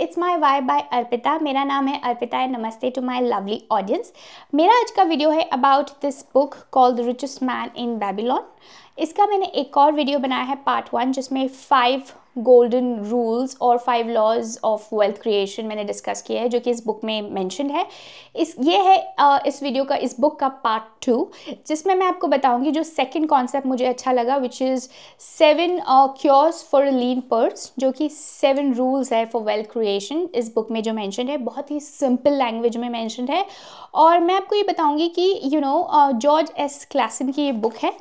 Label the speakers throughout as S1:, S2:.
S1: It's my Y by Arpita मेरा नाम है अर्पिता एंड नमस्ते टू माय लवली ऑडियंस मेरा आज का वीडियो है about this book called the richest man in Babylon इसका मैंने एक और वीडियो बनाया है पार्ट वन जिसमें फाइव गोल्डन रूल्स और five laws of wealth creation मैंने डिस्कस किया है जो कि इस बुक में मैंशन है इस ये है इस वीडियो का इस बुक का पार्ट टू जिसमें मैं आपको बताऊँगी जो सेकेंड कॉन्सेप्ट मुझे अच्छा लगा which is seven cures for lean purse जो कि सेवन रूल्स है फॉर वेल्थ क्रिएशन इस बुक में जो मैंशन है बहुत ही सिंपल लैंग्वेज में मैंशन है और मैं आपको ये बताऊँगी कि you know George S Clason की ये बुक है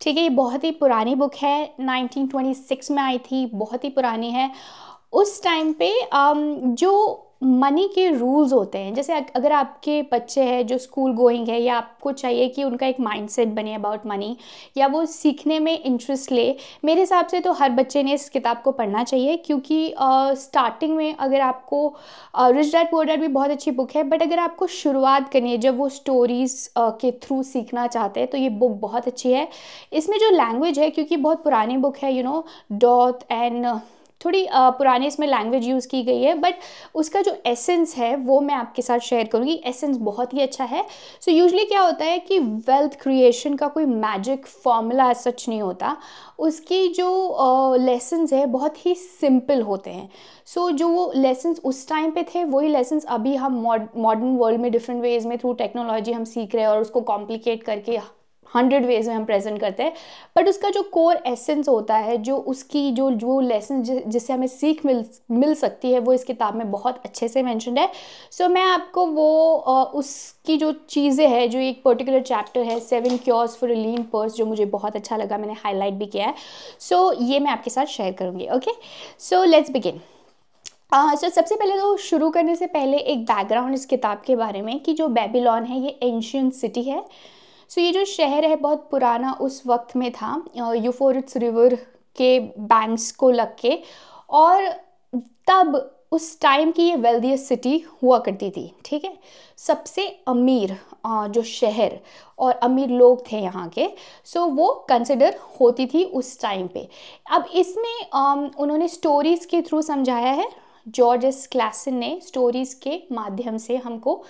S1: ठीक है ये बहुत ही पुरानी बुक है नाइनटीन ट्वेंटी सिक्स में आई थी बहुत बहुत ही पुरानी है उस टाइम पे जो मनी के रूल्स होते हैं जैसे अगर आपके बच्चे हैं जो स्कूल गोइंग है या आपको चाहिए कि उनका एक माइंडसेट बने अबाउट मनी या वो सीखने में इंटरेस्ट ले मेरे हिसाब से तो हर बच्चे ने इस किताब को पढ़ना चाहिए क्योंकि स्टार्टिंग uh, में अगर आपको रिच डैड पोर डैड भी बहुत अच्छी बुक है बट अगर आपको शुरुआत करनी है जब वो स्टोरीज़ uh, के थ्रू सीखना चाहते हैं तो ये बुक बहुत अच्छी है इसमें जो लैंग्वेज है क्योंकि बहुत पुरानी बुक है यू नो डॉथ एंड थोड़ी पुरानी इसमें लैंग्वेज यूज़ की गई है बट उसका जो एसेंस है वो मैं आपके साथ शेयर करूँगी एसेंस बहुत ही अच्छा है सो so, यूजली क्या होता है कि वेल्थ क्रिएशन का कोई मैजिक फॉर्मूला सच नहीं होता उसकी जो लेसन्स uh, है बहुत ही सिंपल होते हैं सो so, जो वो लेसन्स उस टाइम पे थे वही लेसन्स अभी हम मॉडर्न वर्ल्ड में डिफरेंट वेज में थ्रू टेक्नोलॉजी हम सीख रहे हैं और उसको कॉम्प्लिकेट करके हंड्रेड वेज में हम प्रेजेंट करते हैं बट उसका जो कोर एसेंस होता है जो उसकी जो जो लेसन जिससे हमें सीख मिल मिल सकती है वो इस किताब में बहुत अच्छे से मैंशनड है सो so, मैं आपको वो उसकी जो चीज़ें हैं जो एक पर्टिकुलर चैप्टर है seven cures for lean purse जो मुझे बहुत अच्छा लगा मैंने हाईलाइट भी किया है सो so, ये मैं आपके साथ शेयर करूँगी okay so let's begin so uh, so सबसे पहले तो शुरू करने से पहले एक बैकग्राउंड इस किताब के बारे में कि जो बेबीलोन है ये एंशियन सिटी है सो so, ये जो शहर है बहुत पुराना उस वक्त में था यूफोरिट्स रिवर के बैंक्स को लग के और तब उस टाइम की ये वेल्दियस्ट सिटी हुआ करती थी ठीक है सबसे अमीर जो शहर और अमीर लोग थे यहाँ के सो वो कंसिडर होती थी उस टाइम पे अब इसमें उन्होंने स्टोरीज़ के थ्रू समझाया है जॉर्ज एस क्लासन ने स्टोरीज़ के माध्यम से हमको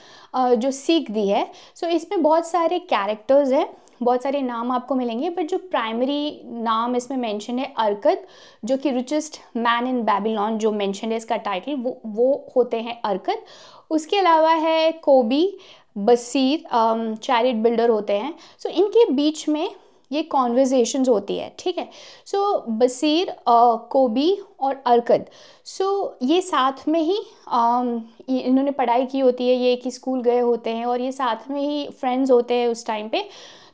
S1: जो सीख दी है सो so, इसमें बहुत सारे कैरेक्टर्स हैं बहुत सारे नाम आपको मिलेंगे बट जो प्राइमरी नाम इसमें मेंशन है अरकत जो कि रिचेस्ट मैन इन बेबीलोन जो मेंशन है इसका टाइटल वो वो होते हैं अरकत उसके अलावा है कोबी बसीर चैरिट बिल्डर होते हैं सो so, इनके बीच में ये कॉन्वर्जेशन होती है ठीक है सो so, बसीर आ, कोबी और अरकद सो so, ये साथ में ही आ, इन्होंने पढ़ाई की होती है ये कि स्कूल गए होते हैं और ये साथ में ही फ्रेंड्स होते हैं उस टाइम पे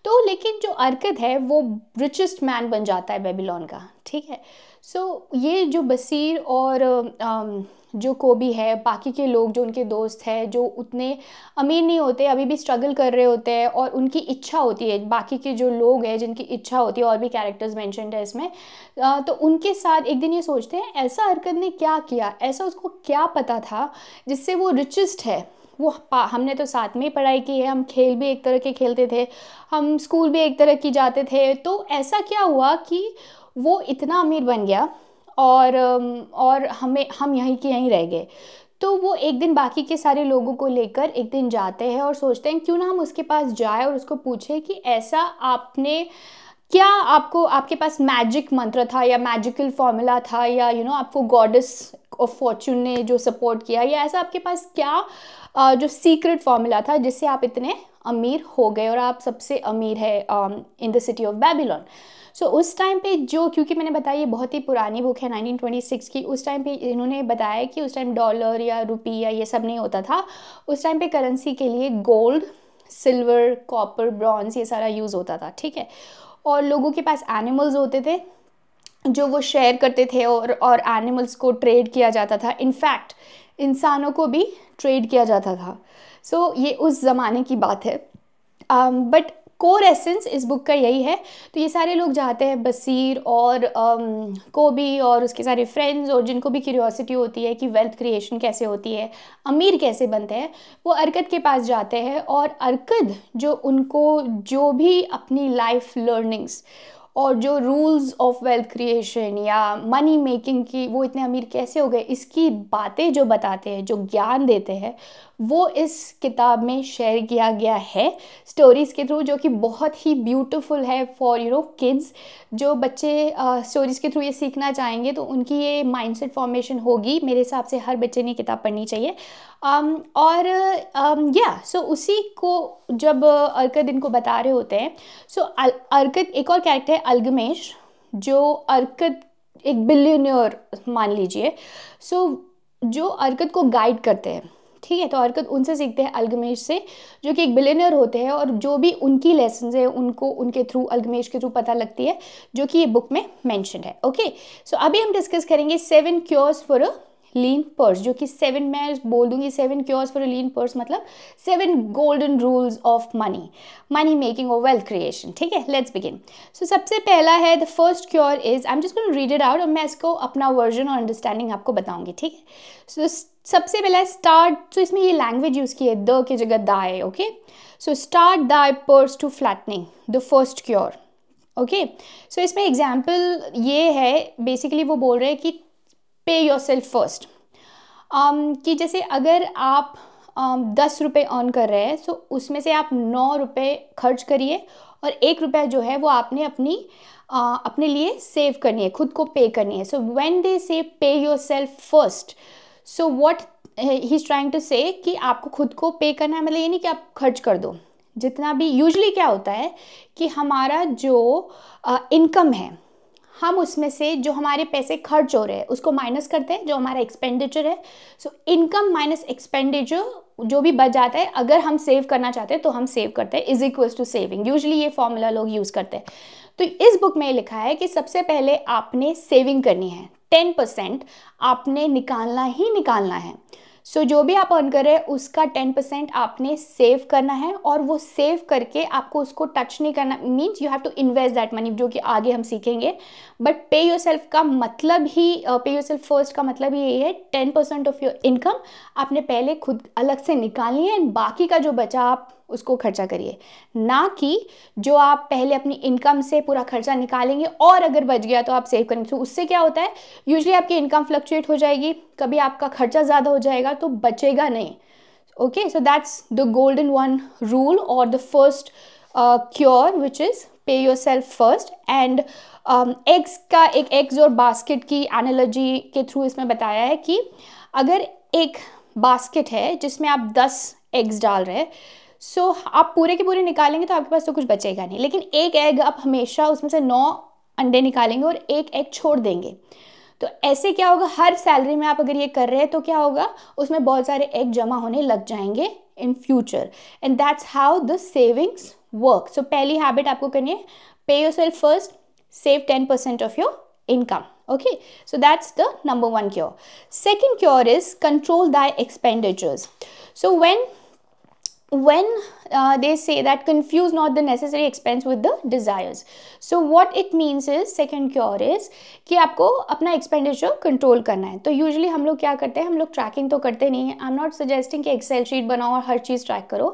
S1: तो लेकिन जो अरकद है वो रिचेस्ट मैन बन जाता है बेबीलोन का ठीक है सो so, ये जो बसीर और आ, जो को भी है बाकी के लोग जो उनके दोस्त हैं जो उतने अमीर नहीं होते अभी भी स्ट्रगल कर रहे होते हैं और उनकी इच्छा होती है बाकी के जो लोग हैं जिनकी इच्छा होती है और भी कैरेक्टर्स मैंशनड है इसमें तो उनके साथ एक दिन ये सोचते हैं ऐसा हरकत ने क्या किया ऐसा उसको क्या पता था जिससे वो रिचेस्ट है वो हमने तो साथ में ही पढ़ाई की है हम खेल भी एक तरह के खेलते थे हम स्कूल भी एक तरह की जाते थे तो ऐसा क्या हुआ कि वो इतना अमीर बन गया और और हमें हम यहीं के यहीं रह गए तो वो एक दिन बाकी के सारे लोगों को लेकर एक दिन जाते हैं और सोचते हैं क्यों ना हम उसके पास जाए और उसको पूछे कि ऐसा आपने क्या आपको आपके पास मैजिक मंत्र था या मैजिकल फॉर्मूला था या यू you नो know, आपको गॉडेस ऑफ फॉर्चून ने जो सपोर्ट किया या ऐसा आपके पास क्या जो सीक्रेट फॉर्मूला था जिससे आप इतने अमीर हो गए और आप सबसे अमीर है in the city of Babylon so so, उस टाइम पे जो क्योंकि मैंने बताया ये बहुत ही पुरानी बुक है 1926 की उस टाइम पे इन्होंने बताया कि उस टाइम डॉलर या रुपी या ये सब नहीं होता था उस टाइम पे करेंसी के लिए गोल्ड सिल्वर कॉपर ब्रॉन्ज ये सारा यूज़ होता था ठीक है और लोगों के पास एनिमल्स होते थे जो वो शेयर करते थे और और एनिमल्स को ट्रेड किया जाता था इनफैक्ट इंसानों को भी ट्रेड किया जाता था सो so, ये उस ज़माने की बात है बट um, कोर एसेंस इस बुक का यही है तो ये सारे लोग जाते हैं बसीर और um, कोबी और उसके सारे फ्रेंड्स और जिनको भी क्यूरियोसिटी होती है कि वेल्थ क्रिएशन कैसे होती है अमीर कैसे बनते हैं वो अरकद के पास जाते हैं और अरकद जो उनको जो भी अपनी लाइफ लर्निंग्स और जो रूल्स ऑफ वेल्थ क्रिएशन या मनी मेकिंग की वो इतने अमीर कैसे हो गए इसकी बातें जो बताते हैं जो ज्ञान देते हैं वो इस किताब में शेयर किया गया है स्टोरीज़ के थ्रू जो कि बहुत ही ब्यूटीफुल है फॉर यू नो किड्स जो बच्चे स्टोरीज़ uh, के थ्रू ये सीखना चाहेंगे तो उनकी ये माइंडसेट फॉर्मेशन होगी मेरे हिसाब से हर बच्चे ने किताब पढ़नी चाहिए um, और या um, सो yeah, so उसी को जब अर्कद इनको बता रहे होते हैं सो so, अर्कद एक और कैरेक्टर है अलगमेश जो अर्कद एक बिलियनर मान लीजिए सो so, जो अर्कद को गाइड करते हैं ठीक है तो हरकत उनसे सीखते हैं अलगमेश से जो कि एक बिलेनियर होते हैं और जो भी उनकी लेसन है उनको उनके थ्रू अलगमेश के थ्रू पता लगती है जो कि ये बुक में मैंशन है ओके सो so, अभी हम डिस्कस करेंगे seven cures for a lean purse जो कि सेवन मैं बोल दूंगी seven cures for a lean purse मतलब seven golden rules of money money making और वेल्थ क्रिएशन ठीक है लेट्स बिगिन सो सबसे पहला है the first cure is I am just read it out और मैं इसको अपना वर्जन और अंडरस्टैंडिंग आपको बताऊंगी ठीक है सो सबसे पहला स्टार्ट तो इसमें ये लैंग्वेज यूज़ की है द की जगह thy okay so start thy purse to fattening the first cure okay so इसमें एग्जाम्पल ये है बेसिकली वो बोल रहे हैं कि पे योर सेल्फ फर्स्ट कि जैसे अगर आप um, दस रुपये अर्न कर रहे हैं सो so उसमें से आप नौ रुपये खर्च करिए और एक रुपया जो है वो आपने अपनी uh, अपने लिए सेव करनी है खुद को पे करनी है so when they say pay yourself first so what he is trying to say कि आपको खुद को पे करना है मतलब ये नहीं कि आप खर्च कर दो जितना भी यूजली क्या होता है कि हमारा जो इनकम uh, है हम उसमें से जो हमारे पैसे खर्च हो रहे हैं उसको माइनस करते हैं जो हमारा एक्सपेंडिचर है सो इनकम माइनस एक्सपेंडिचर जो भी बच जाता है अगर हम सेव करना चाहते हैं तो हम सेव करते हैं is equals to saving usually ये फॉर्मूला लोग यूज़ करते हैं तो इस बुक में लिखा है कि सबसे पहले आपने सेविंग करनी है टेन परसेंट आपने निकालना ही निकालना है सो so, जो भी आप अर्न कर रहे हैं उसका टेन परसेंट आपने सेव करना है और वो सेव करके आपको उसको टच नहीं करना means you have to invest that money जो कि आगे हम सीखेंगे बट पे योर सेल्फ का मतलब ही पे योर सेल्फ फर्स्ट का मतलब ही यही है ten percent of your income आपने पहले खुद अलग से निकालनी है एंड बाकी का जो बचा आप उसको खर्चा करिए ना कि जो आप पहले अपनी इनकम से पूरा खर्चा निकालेंगे और अगर बच गया तो आप सेव करेंगे तो उससे क्या होता है यूजली आपकी इनकम फ्लक्चुएट हो जाएगी कभी आपका खर्चा ज़्यादा हो जाएगा तो बचेगा नहीं okay so that's the golden one rule और the first cure which is pay yourself first and eggs का एक एग्स और बास्केट की एनालॉजी के थ्रू इसमें बताया है कि अगर एक बास्केट है जिसमें आप दस एग्स डाल रहे हैं सो so, आप पूरे के पूरे निकालेंगे तो आपके पास तो कुछ बचेगा नहीं लेकिन एक एग आप हमेशा उसमें से नौ अंडे निकालेंगे और एक एग छोड़ देंगे तो ऐसे क्या होगा हर सैलरी में आप अगर ये कर रहे हैं तो क्या होगा उसमें बहुत सारे एग जमा होने लग जाएंगे in future and that's how the savings work so पहली हैबिट आपको करनी है pay yourself first save ten percent of your income okay so that's the number one cure second cure is control thy expenditures so when when uh, they say that confuse not the necessary expense with the desires so what it means is second cure is कि आपको अपना expenditure control करना है तो usually हम लोग क्या करते हैं हम लोग tracking तो करते नहीं हैं I'm not suggesting सजेस्टिंग कि एक्सेल शीट बनाओ और हर चीज़ ट्रैक करो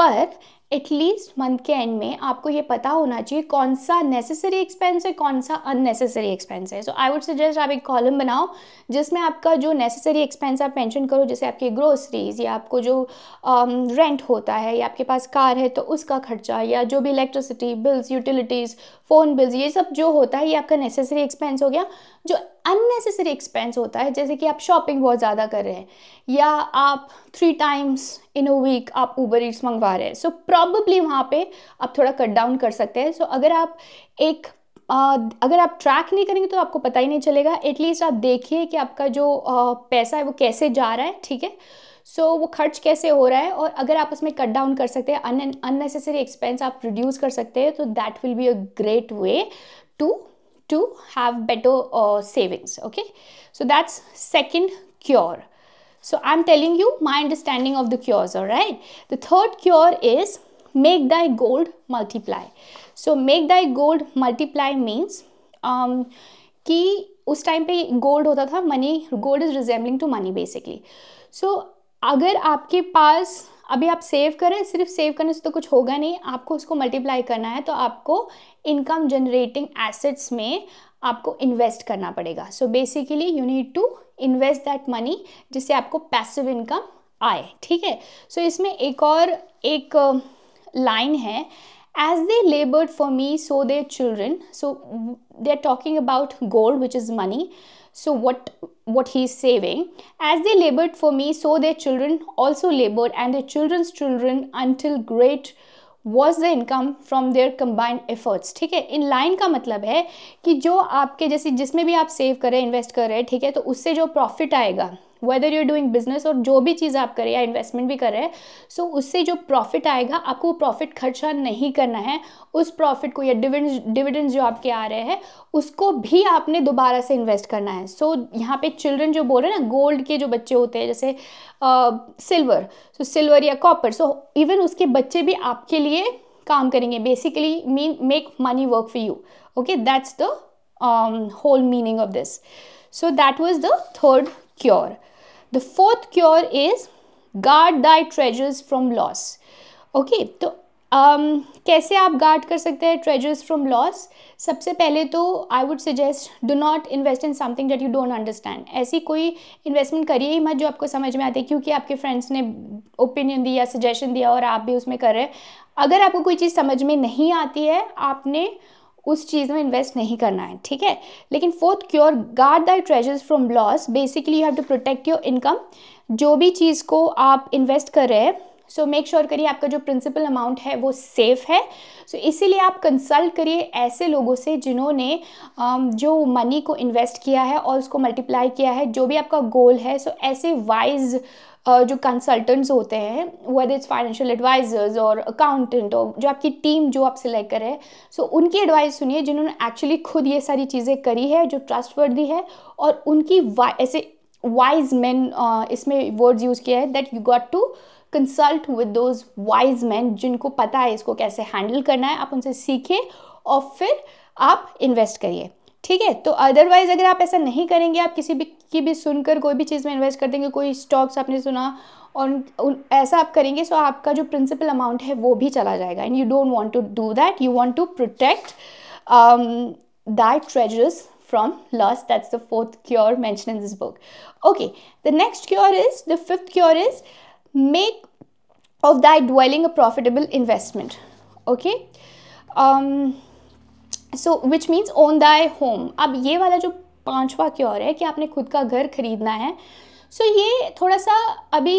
S1: पर एटलीस्ट मंथ के एंड में आपको ये पता होना चाहिए कौन सा नेसेसरी एक्सपेंस है कौन सा अननेसेसरी एक्सपेंस है सो आई वुड सजेस्ट आप एक कॉलम बनाओ जिसमें आपका जो नेसेसरी एक्सपेंस आप मेंशन करो जैसे आपकी ग्रोसरीज या आपको जो रेंट um, होता है या आपके पास कार है तो उसका खर्चा या जो भी electricity bills utilities phone bills ये सब जो होता है ये आपका नेसेसरी एक्सपेंस हो गया जो अननेसेसरी एक्सपेंस होता है जैसे कि आप शॉपिंग बहुत ज़्यादा कर रहे हैं या आप three times in a week आप ऊबर ईट्स मंगवा रहे हैं सो प्रॉब्ली वहाँ पे आप थोड़ा कट डाउन कर सकते हैं सो so, अगर आप एक Uh, अगर आप ट्रैक नहीं करेंगे तो आपको पता ही नहीं चलेगा एटलीस्ट आप देखिए कि आपका जो uh, पैसा है वो कैसे जा रहा है ठीक है सो so, वो खर्च कैसे हो रहा है और अगर आप उसमें कट डाउन कर सकते हैं अननेसेसरी एक्सपेंस आप रिड्यूस कर सकते हैं तो that will be a great way to to have better uh, savings okay so that's second cure so i'm telling you my understanding of the cures all right the third cure is make thy gold multiply so make thy gold multiply means um, कि उस time पे gold होता था money gold is resembling to money basically. So अगर आपके पास अभी आप save करें सिर्फ सेव करने से तो कुछ होगा नहीं आपको उसको मल्टीप्लाई करना है तो आपको इनकम जनरेटिंग एसेट्स में आपको इन्वेस्ट करना पड़ेगा so basically you need to invest that money जिससे आपको पैसिव इनकम आए ठीक है सो इसमें एक और एक लाइन है as they labour for me so their children so they are talking about gold which is money so what what he is saying as they labored for me so their children also labored and their children's children until great was the income from their combined efforts ठीक है in line का मतलब है कि जो आपके जैसे जिसमें भी आप सेव करें इन्वेस्ट करें ठीक है तो उससे जो प्रॉफिट आएगा वेदर यू डूइंग बिजनेस और जो भी चीज़ आप करें या इन्वेस्टमेंट भी कर रहे हैं सो so, उससे जो प्रॉफिट आएगा आपको वो प्रॉफिट खर्चा नहीं करना है उस प्रॉफिट को या डिविड डिविडेंस जो आपके आ रहे हैं उसको भी आपने दोबारा से इन्वेस्ट करना है सो so, यहाँ पे चिल्ड्रन जो बोल रहे हैं ना गोल्ड के जो बच्चे होते हैं जैसे सिल्वर सो सिल्वर या कॉपर सो इवन उसके बच्चे भी आपके लिए काम करेंगे basically mean make money work for you okay that's the whole meaning of this so that was the third cure the fourth cure is guard thy treasures from loss okay तो um, कैसे आप guard कर सकते हैं treasures from loss सबसे पहले तो I would suggest do not invest in something that you don't understand ऐसी कोई इन्वेस्टमेंट करिए ही मत जो आपको समझ में आती है क्योंकि आपके फ्रेंड्स ने ओपिनियन दिया सजेशन दिया और आप भी उसमें कर रहे हैं अगर आपको कोई चीज़ समझ में नहीं आती है आपने उस चीज़ में इन्वेस्ट नहीं करना है ठीक है लेकिन fourth cure guard thy treasures from loss basically you have to protect your income जो भी चीज़ को आप इन्वेस्ट कर रहे हैं सो मेक श्योर करिए आपका जो प्रिंसिपल अमाउंट है वो सेफ़ है सो so, इसीलिए आप कंसल्ट करिए ऐसे लोगों से जिन्होंने जो मनी को इन्वेस्ट किया है और उसको मल्टीप्लाई किया है जो भी आपका गोल है सो so, ऐसे वाइज जो कंसल्टेंट्स होते हैं वेदर इट्स फाइनेंशियल एडवाइजर्स और अकाउंटेंट और जो आपकी टीम जो आप सिलेक्ट करें सो so, उनकी एडवाइस सुनिए जिन्होंने एक्चुअली खुद ये सारी चीज़ें करी है जो ट्रस्टवर्दी है और उनकी ऐसे वाइज मैन इसमें वर्ड्स यूज़ किया है that you got to consult with those wise man जिनको पता है इसको कैसे हैंडल करना है आप उनसे सीखें और फिर आप इन्वेस्ट करिए ठीक है तो अदरवाइज अगर आप ऐसा नहीं करेंगे आप किसी भी की भी सुनकर कोई भी चीज़ में इन्वेस्ट कर देंगे कोई स्टॉक्स आपने सुना और ऐसा आप करेंगे सो आपका जो प्रिंसिपल अमाउंट है वो भी चला जाएगा and you don't want to do that you want to protect that treasures from loss that's the fourth cure mention in this book okay the next cure is the fifth cure is make of that dwelling a profitable investment okay so which means own thy home अब ये वाला जो पाँचवा cure है कि आपने खुद का घर खरीदना है सो so ये थोड़ा सा अभी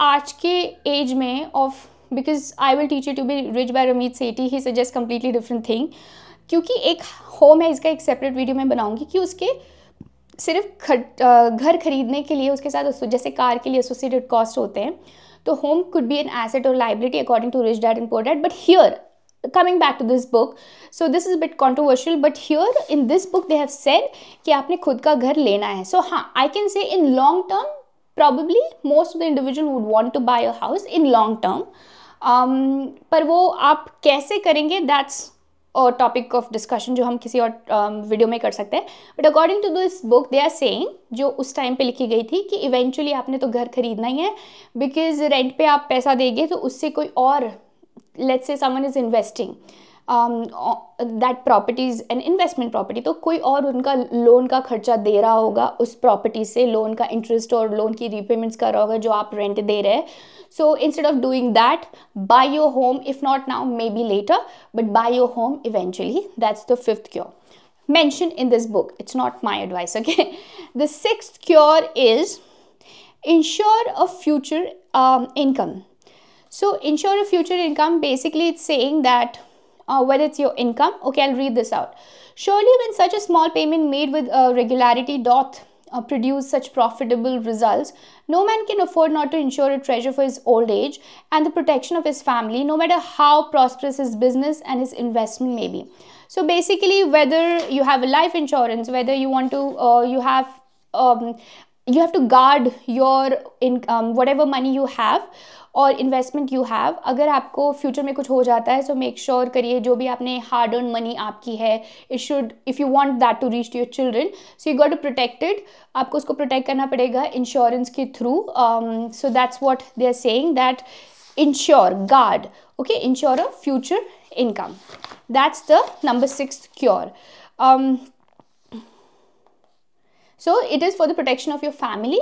S1: आज के एज में of because I will teach you to be rich by Ramit Sethi he suggest completely different thing क्योंकि एक होम है इसका एक सेपरेट वीडियो मैं बनाऊंगी कि उसके सिर्फ घर खरीदने के लिए उसके साथ जैसे कार के लिए एसोसिएटेड कॉस्ट होते हैं तो home could be an asset और liability according to Rich Dad and Poor Dad but here coming back to this book so this is a bit controversial but here in this book they have said कि आपने खुद का घर लेना है so हाँ I can say in long term probably most of the individual would want to buy a house in long term um, पर वो आप कैसे करेंगे that's a topic of discussion जो हम किसी और वीडियो um, में कर सकते हैं but according to this book they are saying जो उस टाइम पे लिखी गई थी कि इवेंचुअली आपने तो घर खरीदना ही है बिकॉज रेंट पे आप पैसा देंगे तो उससे कोई और let's say someone is investing that properties an investment property तो कोई और उनका लोन का खर्चा दे रहा होगा उस प्रॉपर्टी से लोन का इंटरेस्ट और लोन की रीपेमेंट्स कर रहा होगा जो आप रेंट दे रहे हैं so instead of doing that buy your home if not now maybe later but buy your home eventually that's the fifth cure mention in this book it's not my advice okay the six cure is insure a future income So ensure a future income, basically it's saying that uh, whether it's your income, okay, I'll read this out. Surely when such a small payment made with uh, regularity doth uh, produce such profitable results, no man can afford not to insure a treasure for his old age and the protection of his family, no matter how prosperous his business and his investment may be. So basically, whether you have a life insurance, whether you want to, uh, you have um, you have to guard your what um, whatever money you have और investment you have अगर आपको future में कुछ हो जाता है सो make sure करिए जो भी आपने हार्ड अर्न मनी आपकी है it should if you want that to reach your children so you got to protected आपको उसको प्रोटेक्ट करना पड़ेगा इंश्योरेंस के through so that's what they are saying that insure guard okay insure a future income that's the number six cure so it is for the protection of your family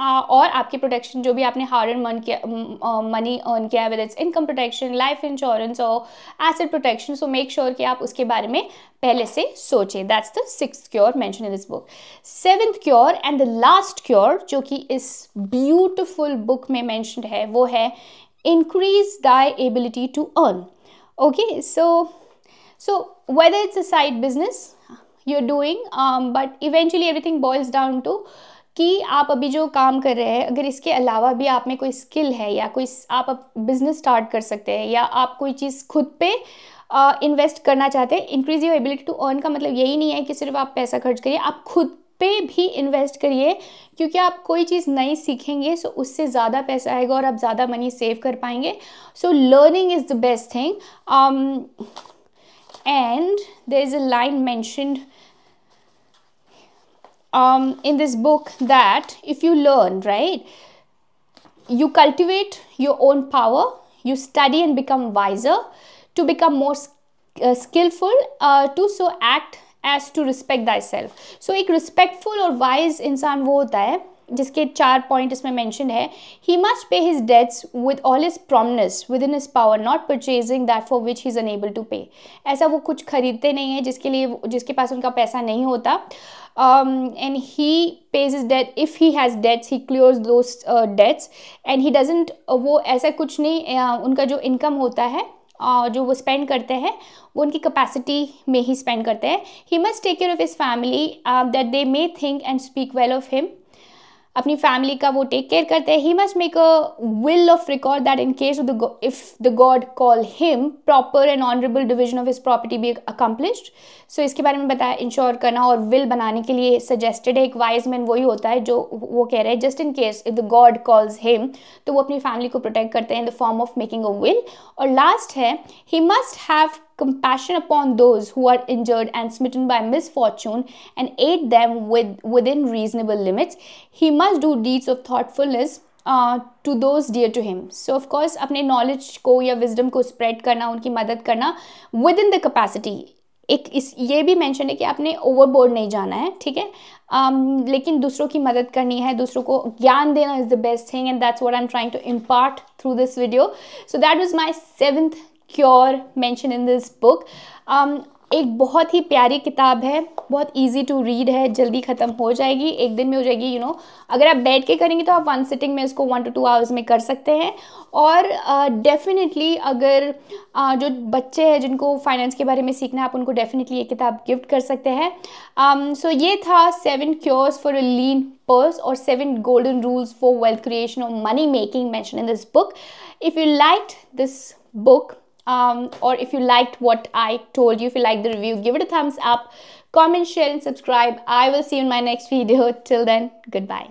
S1: और आपकी protection जो भी आपने hard and मन किया money earn uh, किया है with its income protection life insurance और asset protection so make sure कि आप उसके बारे में पहले से सोचें that's the six cure mention in this book seventh cure and the last cure जो कि इस ब्यूटिफुल बुक में मैंशनड है वो है increase thy ability to earn okay so so whether it's a side business you're doing but eventually eventually everything boils down to कि आप अभी जो काम कर रहे हैं अगर इसके अलावा भी आप में कोई स्किल है या कोई आप बिज़नेस स्टार्ट कर सकते हैं या आप कोई चीज़ खुद पे इन्वेस्ट uh, करना चाहते हैं increase your ability to earn का मतलब यही नहीं है कि सिर्फ आप पैसा खर्च करिए आप खुद पे भी इन्वेस्ट करिए क्योंकि आप कोई चीज़ नई सीखेंगे सो उससे ज़्यादा पैसा आएगा और आप ज़्यादा मनी सेव कर पाएंगे so learning is the best thing and there is a line mentioned um, in this book that if you learn, right, you cultivate your own power, you study and become wiser to become more uh, skillful, uh, to so act as to respect thyself. So, a respectful or wise insan वो होता है जिसके चार point इसमें mention है he must pay his debts with all his promptness within his power not purchasing that for which he is unable to pay ऐसा वो कुछ खरीदते नहीं है जिसके लिए जिसके पास उनका पैसा नहीं होता um, and he pays his debt if he has debts he clears those uh, debts and he doesn't uh, वो ऐसा कुछ नहीं uh, उनका जो income होता है uh, जो वो spend करते हैं वो उनकी capacity में ही spend करते हैं he must take care of his family uh, that they may think and speak well of him अपनी फैमिली का वो टेक केयर करते हैं he must make a will of record that in case if the God call him proper and honourable division of his property भी accomplished so इसके बारे में बताया इंश्योर करना और विल बनाने के लिए सजेस्टेड है एक वाइज मैन वही होता है जो वो कह रहे हैं just in case if the God calls him तो वो अपनी फैमिली को प्रोटेक्ट करते हैं in the form of making a will और लास्ट है he must have compassion upon those who are injured and smitten by misfortune and aid them with within reasonable limits he must do deeds of thoughtfulness uh, to those dear to him so of course apne knowledge ko ya wisdom ko spread karna unki madad karna within the capacity एक इस ये भी mention है कि आपने overboard नहीं जाना है ठीक है um, लेकिन दूसरों की मदद करनी है दूसरों को ज्ञान देना is the best thing and that's what I am trying to impart through this video so that was my seventh cure mention in this book एक बहुत ही प्यारी किताब है बहुत इजी टू रीड है जल्दी ख़त्म हो जाएगी एक दिन में हो जाएगी यू you नो know. अगर आप बैठ के करेंगे तो आप वन सिटिंग में इसको वन टू टू आवर्स में कर सकते हैं और डेफिनेटली uh, अगर uh, जो बच्चे हैं जिनको फाइनेंस के बारे में सीखना है आप उनको डेफिनेटली ये किताब गिफ्ट कर सकते हैं सो um, so ये था seven cures for a lean purse और seven golden rules for wealth creation और money making mention in this book if you like this book um, or if you liked what I told you, if you liked the review, give it a thumbs up, comment, share and subscribe. I will see you in my next video. Till then, goodbye.